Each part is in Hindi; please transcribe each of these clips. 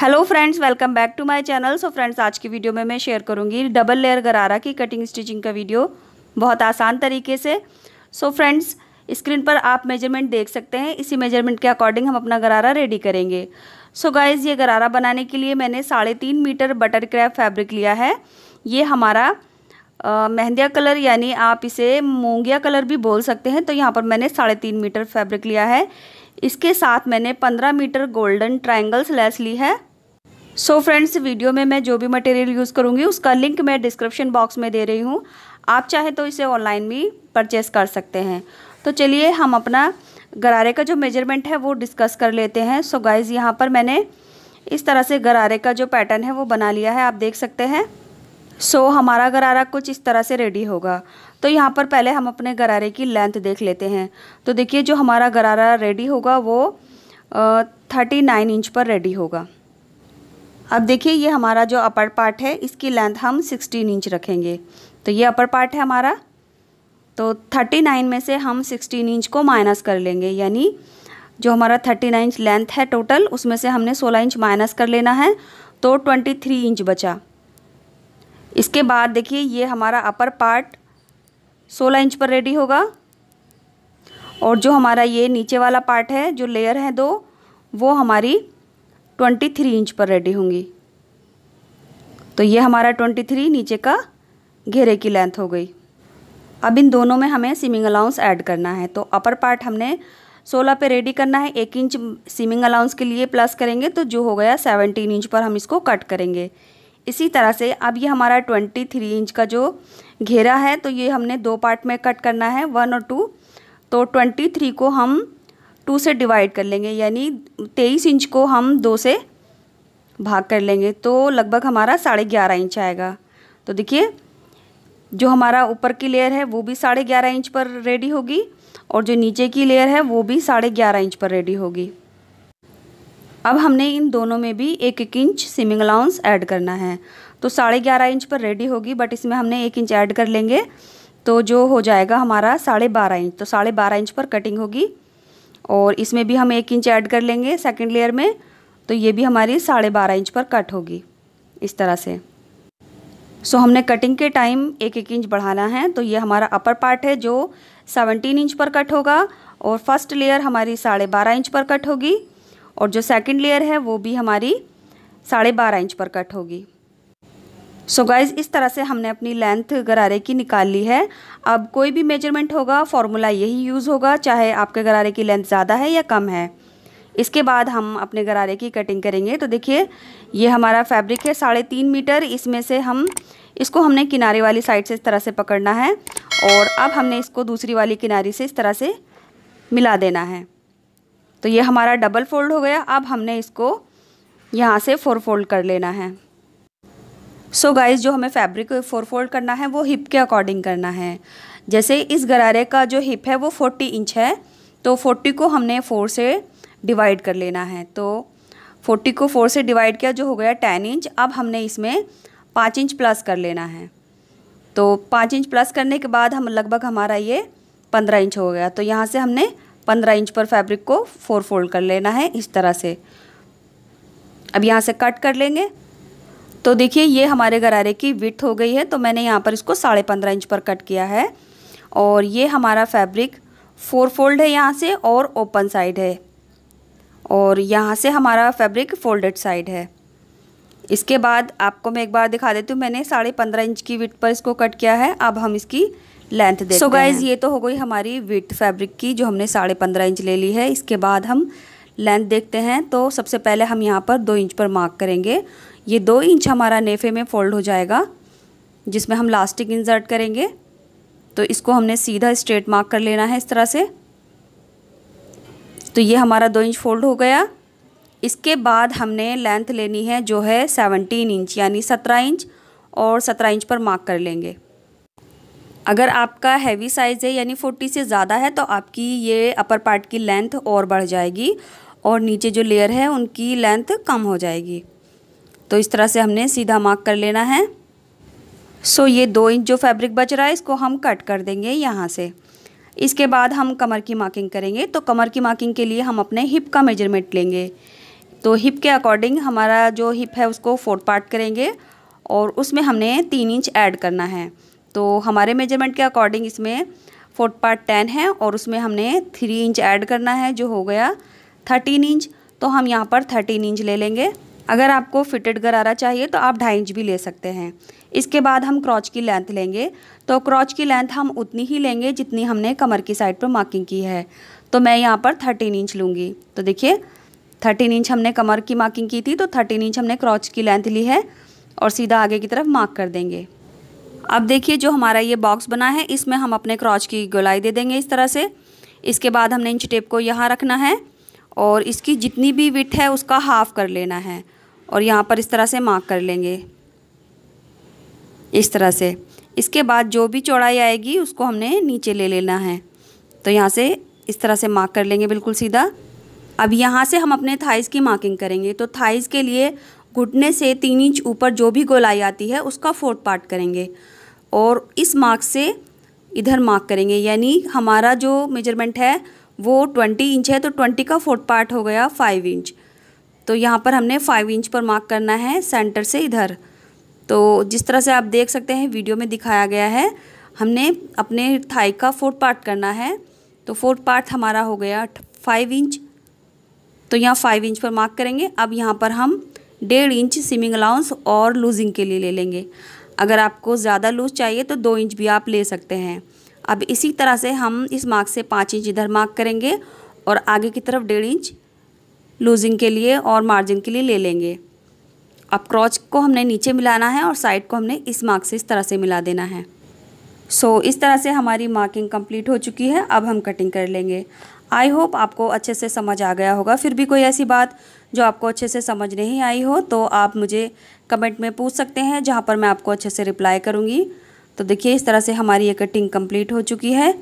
hello friends welcome back to my channel so friends आज की वीडियो में मैं शेयर करूंगी डबल लेयर गरारा की कटिंग स्टिचिंग का वीडियो बहुत आसान तरीके से सो so फ्रेंड्स स्क्रीन पर आप मेजरमेंट देख सकते हैं इसी मेजरमेंट के अकॉर्डिंग हम अपना गरारा रेडी करेंगे सो so गाइज़ ये गरारा बनाने के लिए मैंने साढ़े तीन मीटर बटर क्रैप फैब्रिक लिया है ये हमारा मेहंदिया कलर यानी आप इसे मूंगिया कलर भी बोल सकते हैं तो यहाँ पर मैंने साढ़े तीन मीटर फैब्रिक लिया है इसके साथ मैंने पंद्रह मीटर गोल्डन ट्राइंगल्स लेस ली है सो so फ्रेंड्स वीडियो में मैं जो भी मटेरियल यूज़ करूँगी उसका लिंक मैं डिस्क्रिप्शन बॉक्स में दे रही हूँ आप चाहें तो इसे ऑनलाइन भी परचेस कर सकते हैं तो चलिए हम अपना गरारे का जो मेजरमेंट है वो डिस्कस कर लेते हैं सो गाइज़ यहाँ पर मैंने इस तरह से गरारे का जो पैटर्न है वो बना लिया है आप देख सकते हैं सो so, हमारा गरारा कुछ इस तरह से रेडी होगा तो यहाँ पर पहले हम अपने गरारे की लेंथ देख लेते हैं तो देखिए जो हमारा गरारा रेडी होगा वो थर्टी नाइन इंच पर रेडी होगा अब देखिए ये हमारा जो अपर पार्ट है इसकी लेंथ हम सिक्सटीन इंच रखेंगे तो ये अपर पार्ट है हमारा तो थर्टी नाइन में से हम सिक्सटीन इंच को माइनस कर लेंगे यानी जो हमारा थर्टी नाइन इंच लेंथ है टोटल उसमें से हमने सोलह इंच माइनस कर लेना है तो ट्वेंटी थ्री इंच बचा इसके बाद देखिए ये हमारा अपर पार्ट 16 इंच पर रेडी होगा और जो हमारा ये नीचे वाला पार्ट है जो लेयर है दो वो हमारी 23 इंच पर रेडी होंगी तो ये हमारा 23 नीचे का घेरे की लेंथ हो गई अब इन दोनों में हमें सीमिंग अलाउंस ऐड करना है तो अपर पार्ट हमने 16 पे रेडी करना है एक इंच सीमिंग अलाउंस के लिए प्लस करेंगे तो जो हो गया 17 इंच पर हम इसको कट करेंगे इसी तरह से अब ये हमारा ट्वेंटी थ्री इंच का जो घेरा है तो ये हमने दो पार्ट में कट करना है वन और टू तो ट्वेंटी थ्री को हम टू से डिवाइड कर लेंगे यानी तेईस इंच को हम दो से भाग कर लेंगे तो लगभग हमारा साढ़े ग्यारह इंच आएगा तो देखिए जो हमारा ऊपर की लेयर है वो भी साढ़े ग्यारह इंच पर रेडी होगी और जो नीचे की लेयर है वो भी साढ़े ग्यारह इंच पर रेडी होगी अब हमने इन दोनों में भी एक एक इंच सिमिंग अलाउंस ऐड करना है तो साढ़े ग्यारह इंच पर रेडी होगी बट इसमें हमने एक इंच ऐड कर लेंगे तो जो हो जाएगा हमारा साढ़े बारह इंच तो साढ़े बारह इंच पर कटिंग होगी और इसमें भी हम एक इंच ऐड कर लेंगे सेकेंड लेयर में तो ये भी हमारी साढ़े बारह इंच पर कट होगी इस तरह से सो so, हमने कटिंग के टाइम एक एक इंच बढ़ाना है तो ये हमारा अपर पार्ट है जो सेवनटीन इंच पर कट होगा और फर्स्ट लेयर हमारी साढ़े बारह इंच पर कट होगी और जो सेकंड लेयर है वो भी हमारी साढ़े बारह इंच पर कट होगी सो so गाइज इस तरह से हमने अपनी लेंथ गरारे की निकाल ली है अब कोई भी मेजरमेंट होगा फॉर्मूला यही यूज़ होगा चाहे आपके गरारे की लेंथ ज़्यादा है या कम है इसके बाद हम अपने गरारे की कटिंग करेंगे तो देखिए ये हमारा फैब्रिक है साढ़े तीन मीटर इसमें से हम इसको हमने किनारे वाली साइड से इस तरह से पकड़ना है और अब हमने इसको दूसरी वाली किनारे से इस तरह से मिला देना है तो ये हमारा डबल फोल्ड हो गया अब हमने इसको यहाँ से फोर फोल्ड कर लेना है सो so गाइज जो हमें फैब्रिक फोर फोल्ड करना है वो हिप के अकॉर्डिंग करना है जैसे इस गरारे का जो हिप है वो फोर्टी इंच है तो फोर्टी को हमने फोर से डिवाइड कर लेना है तो फोर्टी को फोर से डिवाइड किया जो हो गया टेन इंच अब हमने इसमें पाँच इंच प्लस कर लेना है तो पाँच इंच प्लस करने के बाद हम लगभग हमारा ये पंद्रह इंच हो गया तो यहाँ से हमने पंद्रह इंच पर फैब्रिक को फोर फोल्ड कर लेना है इस तरह से अब यहाँ से कट कर लेंगे तो देखिए ये हमारे गरारे की विथ हो गई है तो मैंने यहाँ पर इसको साढ़े पंद्रह इंच पर कट किया है और ये हमारा फैब्रिक फोर फोल्ड है यहाँ से और ओपन साइड है और यहाँ से हमारा फैब्रिक फोल्डेड साइड है इसके बाद आपको मैं एक बार दिखा देती हूँ मैंने साढ़े पंद्रह इंच की विथ पर इसको कट किया है अब हम इसकी लेंथ देते सो गाइज ये तो हो गई हमारी विट फैब्रिक की जो हमने साढ़े पंद्रह इंच ले ली है इसके बाद हम लेंथ देखते हैं तो सबसे पहले हम यहाँ पर दो इंच पर मार्क करेंगे ये दो इंच हमारा नेफे में फोल्ड हो जाएगा जिसमें हम लास्टिक इंसर्ट करेंगे तो इसको हमने सीधा स्ट्रेट मार्क कर लेना है इस तरह से तो ये हमारा दो इंच फोल्ड हो गया इसके बाद हमने लेंथ लेनी है जो है सेवनटीन इंच यानी सत्रह इंच और सत्रह इंच पर मार्क कर लेंगे अगर आपका हैवी साइज़ है यानी फोर्टी से ज़्यादा है तो आपकी ये अपर पार्ट की लेंथ और बढ़ जाएगी और नीचे जो लेयर है उनकी लेंथ कम हो जाएगी तो इस तरह से हमने सीधा मार्क कर लेना है सो ये दो इंच जो फैब्रिक बच रहा है इसको हम कट कर देंगे यहाँ से इसके बाद हम कमर की मार्किंग करेंगे तो कमर की मार्किंग के लिए हम अपने हिप का मेजरमेंट लेंगे तो हिप के अकॉर्डिंग हमारा जो हिप है उसको फोर्थ पार्ट करेंगे और उसमें हमने तीन इंच ऐड करना है तो हमारे मेजरमेंट के अकॉर्डिंग इसमें फोर्थ पार्ट टेन है और उसमें हमने थ्री इंच ऐड करना है जो हो गया थर्टीन इंच तो हम यहाँ पर थर्टीन इंच ले लेंगे अगर आपको फिटेड गरारा चाहिए तो आप ढाई इंच भी ले सकते हैं इसके बाद हम क्रॉच की लेंथ लेंगे तो क्रॉच की लेंथ हम उतनी ही लेंगे जितनी हमने कमर की साइड पर मार्किंग की है तो मैं यहाँ पर थर्टीन इंच लूँगी तो देखिए थर्टीन इंच हमने कमर की मार्किंग की थी तो थर्टीन इंच हमने क्रॉच की लेंथ ली है और सीधा आगे की तरफ मार्क कर देंगे अब देखिए जो हमारा ये बॉक्स बना है इसमें हम अपने क्रॉच की गोलाई दे देंगे इस तरह से इसके बाद हमने इंच टेप को यहाँ रखना है और इसकी जितनी भी विथ है उसका हाफ़ कर लेना है और यहाँ पर इस तरह से मार्क कर लेंगे इस तरह से इसके बाद जो भी चौड़ाई आएगी उसको हमने नीचे ले लेना है तो यहाँ से इस तरह से मार्क कर लेंगे बिल्कुल सीधा अब यहाँ से हम अपने थाइज़ की मार्किंग करेंगे तो थाइज़ के लिए घुटने से तीन इंच ऊपर जो भी गोलाई आती है उसका फोर्थ पार्ट करेंगे और इस मार्क से इधर मार्क करेंगे यानी हमारा जो मेजरमेंट है वो ट्वेंटी इंच है तो ट्वेंटी का फोर्थ पार्ट हो गया फाइव इंच तो यहाँ पर हमने फाइव इंच पर मार्क करना है सेंटर से इधर तो जिस तरह से आप देख सकते हैं वीडियो में दिखाया गया है हमने अपने थाई का फोर्थ पार्ट करना है तो फोर्थ पार्ट हमारा हो गया फाइव इंच तो यहाँ फाइव इंच पर मार्क करेंगे अब यहाँ पर हम डेढ़ इंच सिमिंग अलाउंस और लूजिंग के लिए ले लेंगे अगर आपको ज़्यादा लूज चाहिए तो दो इंच भी आप ले सकते हैं अब इसी तरह से हम इस मार्क से पाँच इंच इधर मार्क करेंगे और आगे की तरफ डेढ़ इंच लूजिंग के लिए और मार्जिन के लिए ले लेंगे अब क्रॉच को हमने नीचे मिलाना है और साइड को हमने इस मार्क से इस तरह से मिला देना है सो so, इस तरह से हमारी मार्किंग कंप्लीट हो चुकी है अब हम कटिंग कर लेंगे आई होप आपको अच्छे से समझ आ गया होगा फिर भी कोई ऐसी बात जो आपको अच्छे से समझ नहीं आई हो तो आप मुझे कमेंट में पूछ सकते हैं जहाँ पर मैं आपको अच्छे से रिप्लाई करूँगी तो देखिए इस तरह से हमारी ये कटिंग कम्प्लीट हो चुकी है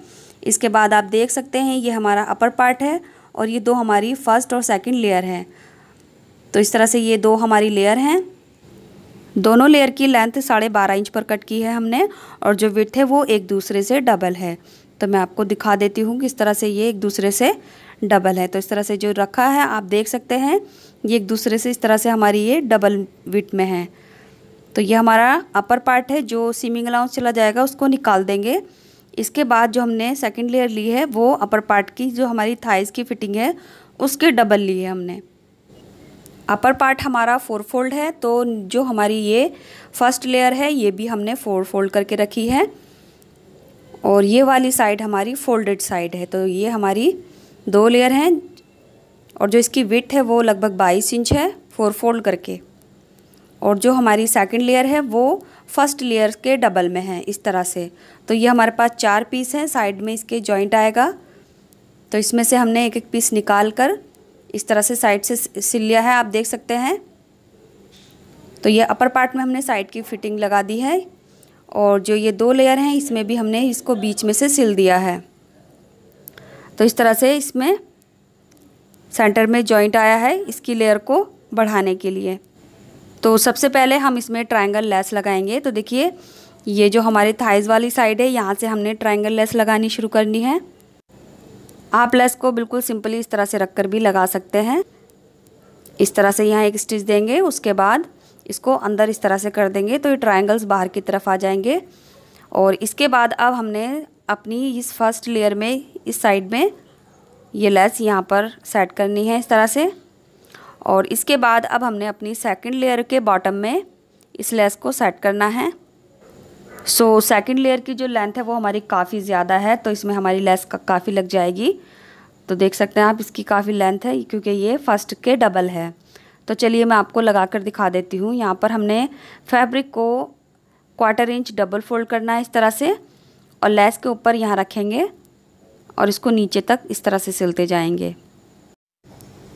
इसके बाद आप देख सकते हैं ये हमारा अपर पार्ट है और ये दो हमारी फर्स्ट और सेकंड लेयर है तो इस तरह से ये दो हमारी लेयर हैं दोनों लेयर की लेंथ साढ़े बारह इंच पर कट की है हमने और जो विथ है वो एक दूसरे से डबल है तो मैं आपको दिखा देती हूँ कि इस तरह से ये एक दूसरे से डबल है तो इस तरह से जो रखा है आप देख सकते हैं ये एक दूसरे से इस तरह से हमारी ये डबल विट में है तो ये हमारा अपर पार्ट है जो सीमिंग अलाउंस चला जाएगा उसको निकाल देंगे इसके बाद जो हमने सेकंड लेयर ली है वो अपर पार्ट की जो हमारी थाइस की फिटिंग है उसके डबल ली है हमने अपर पार्ट हमारा फोर फोल्ड है तो जो हमारी ये फर्स्ट लेयर है ये भी हमने फोर फोल्ड करके रखी है और ये वाली साइड हमारी फोल्डेड साइड है तो ये हमारी दो लेयर हैं और जो इसकी विथ है वो लगभग बाईस इंच है फोर फोल्ड करके और जो हमारी सेकंड लेयर है वो फर्स्ट लेयर के डबल में है इस तरह से तो ये हमारे पास चार पीस हैं साइड में इसके जॉइंट आएगा तो इसमें से हमने एक एक पीस निकाल कर इस तरह से साइड से सिल लिया है आप देख सकते हैं तो ये अपर पार्ट में हमने साइड की फिटिंग लगा दी है और जो ये दो लेयर हैं इसमें भी हमने इसको बीच में से सिल दिया है तो इस तरह से इसमें सेंटर में जॉइंट आया है इसकी लेयर को बढ़ाने के लिए तो सबसे पहले हम इसमें ट्राइंगल लेस लगाएंगे तो देखिए ये जो हमारे थाइज़ वाली साइड है यहाँ से हमने ट्राइंगल लेस लगानी शुरू करनी है आप लेस को बिल्कुल सिंपली इस तरह से रख कर भी लगा सकते हैं इस तरह से यहाँ एक स्टिच देंगे उसके बाद इसको अंदर इस तरह से कर देंगे तो ये ट्राइंगल्स बाहर की तरफ आ जाएंगे और इसके बाद अब हमने अपनी इस फर्स्ट लेयर में इस साइड में ये लेस यहाँ पर सेट करनी है इस तरह से और इसके बाद अब हमने अपनी सेकंड लेयर के बॉटम में इस लेस को सेट करना है सो सेकंड लेयर की जो लेंथ है वो हमारी काफ़ी ज़्यादा है तो इसमें हमारी लेस का काफ़ी लग जाएगी तो देख सकते हैं आप इसकी काफ़ी लेंथ है क्योंकि ये फर्स्ट के डबल है तो चलिए मैं आपको लगा कर दिखा देती हूँ यहाँ पर हमने फैब्रिक को क्वार्टर इंच डबल फोल्ड करना है इस तरह से और लेस के ऊपर यहाँ रखेंगे और इसको नीचे तक इस तरह से सिलते जाएंगे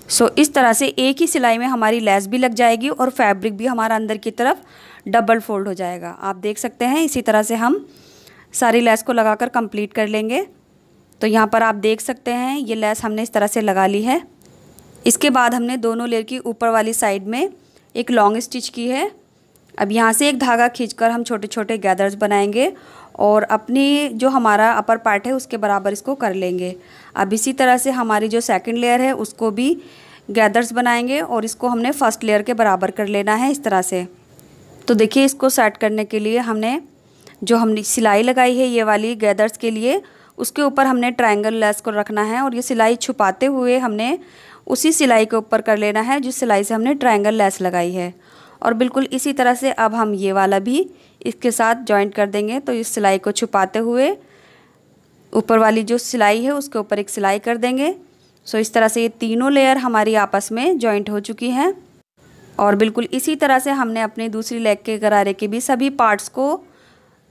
सो so, इस तरह से एक ही सिलाई में हमारी लेस भी लग जाएगी और फैब्रिक भी हमारा अंदर की तरफ डबल फोल्ड हो जाएगा आप देख सकते हैं इसी तरह से हम सारी लेस को लगाकर कंप्लीट कर लेंगे तो यहाँ पर आप देख सकते हैं ये लेस हमने इस तरह से लगा ली है इसके बाद हमने दोनों लेयर की ऊपर वाली साइड में एक लॉन्ग स्टिच की है अब यहाँ से एक धागा खींचकर हम छोटे छोटे गैदर्स बनाएंगे और अपनी जो हमारा अपर पार्ट है उसके बराबर इसको कर लेंगे अब इसी तरह से हमारी जो सेकंड लेयर है उसको भी गैदर्स बनाएंगे और इसको हमने फर्स्ट लेयर के बराबर कर लेना है इस तरह से तो देखिए इसको सेट करने के लिए हमने जो हमने सिलाई लगाई है ये वाली गैदर्स के लिए उसके ऊपर हमने ट्राइंगल लेस को रखना है और ये सिलाई छुपाते हुए हमने उसी सिलाई के ऊपर कर लेना है जिस सिलाई से हमने ट्राइंगल लेस लगाई है और बिल्कुल इसी तरह से अब हम ये वाला भी इसके साथ जॉइंट कर देंगे तो इस सिलाई को छुपाते हुए ऊपर वाली जो सिलाई है उसके ऊपर एक सिलाई कर देंगे सो इस तरह से ये तीनों लेयर हमारी आपस में जॉइंट हो चुकी हैं और बिल्कुल इसी तरह से हमने अपने दूसरी लेग के गरारे के भी सभी पार्ट्स को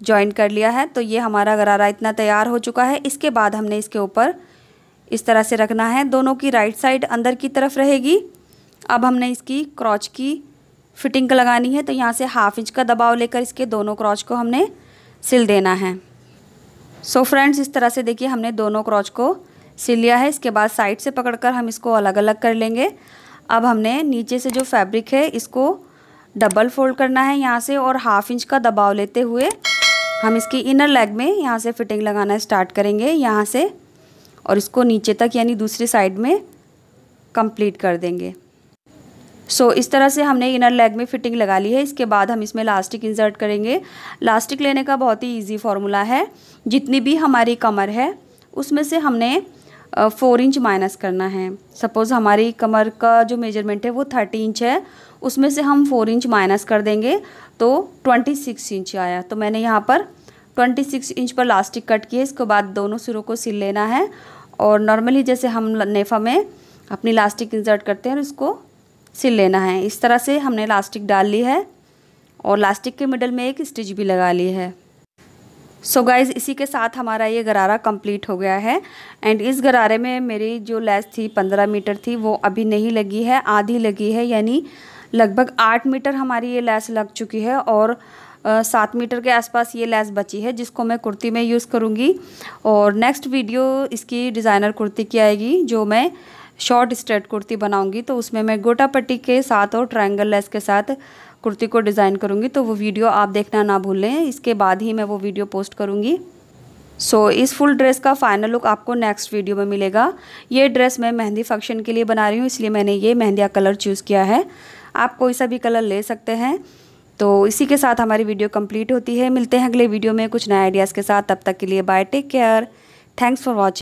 जॉइंट कर लिया है तो ये हमारा गरारा इतना तैयार हो चुका है इसके बाद हमने इसके ऊपर इस तरह से रखना है दोनों की राइट साइड अंदर की तरफ रहेगी अब हमने इसकी क्रॉच की फिटिंग लगानी है तो यहाँ से हाफ इंच का दबाव लेकर इसके दोनों क्रॉच को हमने सिल देना है सो so फ्रेंड्स इस तरह से देखिए हमने दोनों क्रॉच को सिल लिया है इसके बाद साइड से पकड़कर हम इसको अलग अलग कर लेंगे अब हमने नीचे से जो फैब्रिक है इसको डबल फोल्ड करना है यहाँ से और हाफ इंच का दबाव लेते हुए हम इसकी इनर लेग में यहाँ से फिटिंग लगाना स्टार्ट करेंगे यहाँ से और इसको नीचे तक यानी दूसरी साइड में कंप्लीट कर देंगे सो so, इस तरह से हमने इनर लेग में फिटिंग लगा ली है इसके बाद हम इसमें लास्टिक इंसर्ट करेंगे लास्टिक लेने का बहुत ही इजी फार्मूला है जितनी भी हमारी कमर है उसमें से हमने फोर इंच माइनस करना है सपोज़ हमारी कमर का जो मेजरमेंट है वो थर्टी इंच है उसमें से हम फोर इंच माइनस कर देंगे तो ट्वेंटी सिक्स इंच आया तो मैंने यहाँ पर ट्वेंटी सिक्स इंच पर लास्टिक कट किया इसके बाद दोनों सिरों को सिल लेना है और नॉर्मली जैसे हम नेफा में अपनी लास्टिक इंसर्ट करते हैं और उसको सिल लेना है इस तरह से हमने लास्टिक डाल ली है और लास्टिक के मिडल में एक स्टिच भी लगा ली है सो so गाइज इसी के साथ हमारा ये गरारा कंप्लीट हो गया है एंड इस गरारे में मेरी जो लेस थी पंद्रह मीटर थी वो अभी नहीं लगी है आधी लगी है यानी लगभग आठ मीटर हमारी ये लेस लग चुकी है और सात मीटर के आसपास ये लेस बची है जिसको मैं कुर्ती में यूज़ करूँगी और नेक्स्ट वीडियो इसकी डिज़ाइनर कुर्ती की आएगी जो मैं शॉर्ट स्ट्रेट कुर्ती बनाऊंगी तो उसमें मैं गोटा पट्टी के साथ और ट्रायंगल लेस के साथ कुर्ती को डिज़ाइन करूँगी तो वो वीडियो आप देखना ना भूलें इसके बाद ही मैं वो वीडियो पोस्ट करूंगी सो so, इस फुल ड्रेस का फाइनल लुक आपको नेक्स्ट वीडियो में मिलेगा ये ड्रेस मैं मेहंदी फंक्शन के लिए बना रही हूँ इसलिए मैंने ये मेहंदिया कलर चूज़ किया है आप कोई सा भी कलर ले सकते हैं तो इसी के साथ हमारी वीडियो कम्प्लीट होती है मिलते हैं अगले वीडियो में कुछ नए आइडियाज़ के साथ तब तक के लिए bye take care thanks for watching